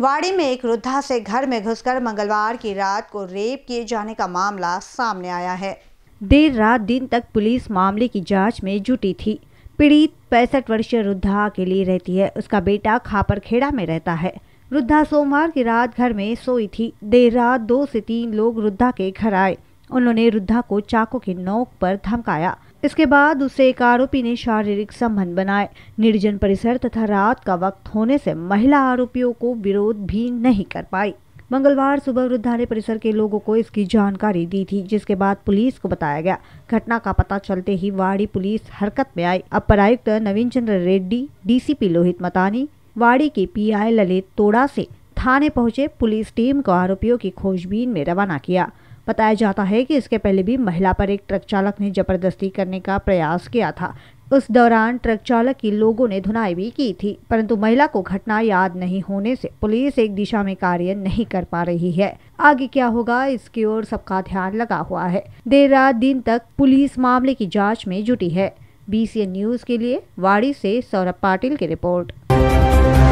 वाड़ी में एक वृद्धा से घर में घुसकर मंगलवार की रात को रेप किए जाने का मामला सामने आया है देर रात दिन तक पुलिस मामले की जांच में जुटी थी पीड़ित पैंसठ वर्षीय वृद्धा लिए रहती है उसका बेटा खापरखेड़ा में रहता है वृद्धा सोमवार की रात घर में सोई थी देर रात दो से तीन लोग वृद्धा के घर आए उन्होंने वृद्धा को चाकू की नोक पर धमकाया इसके बाद उसे एक आरोपी ने शारीरिक संबंध बनाए निर्जन परिसर तथा रात का वक्त होने से महिला आरोपियों को विरोध भी नहीं कर पाई मंगलवार सुबह वृद्धालय परिसर के लोगों को इसकी जानकारी दी थी जिसके बाद पुलिस को बताया गया घटना का पता चलते ही वाड़ी पुलिस हरकत में आई अपर आयुक्त नवीन चंद्र रेड्डी डीसीपी लोहित मतानी वाड़ी के पीआई ललित तोड़ा से थाने पहुंचे पुलिस टीम को आरोपियों की खोजबीन में रवाना किया बताया जाता है कि इसके पहले भी महिला पर एक ट्रक चालक ने जबरदस्ती करने का प्रयास किया था उस दौरान ट्रक चालक की लोगों ने धुनाई भी की थी परंतु महिला को घटना याद नहीं होने से पुलिस एक दिशा में कार्य नहीं कर पा रही है आगे क्या होगा इसकी ओर सबका ध्यान लगा हुआ है देर रात दिन तक पुलिस मामले की जांच में जुटी है बी न्यूज के लिए वाड़ी से सौरभ पाटिल की रिपोर्ट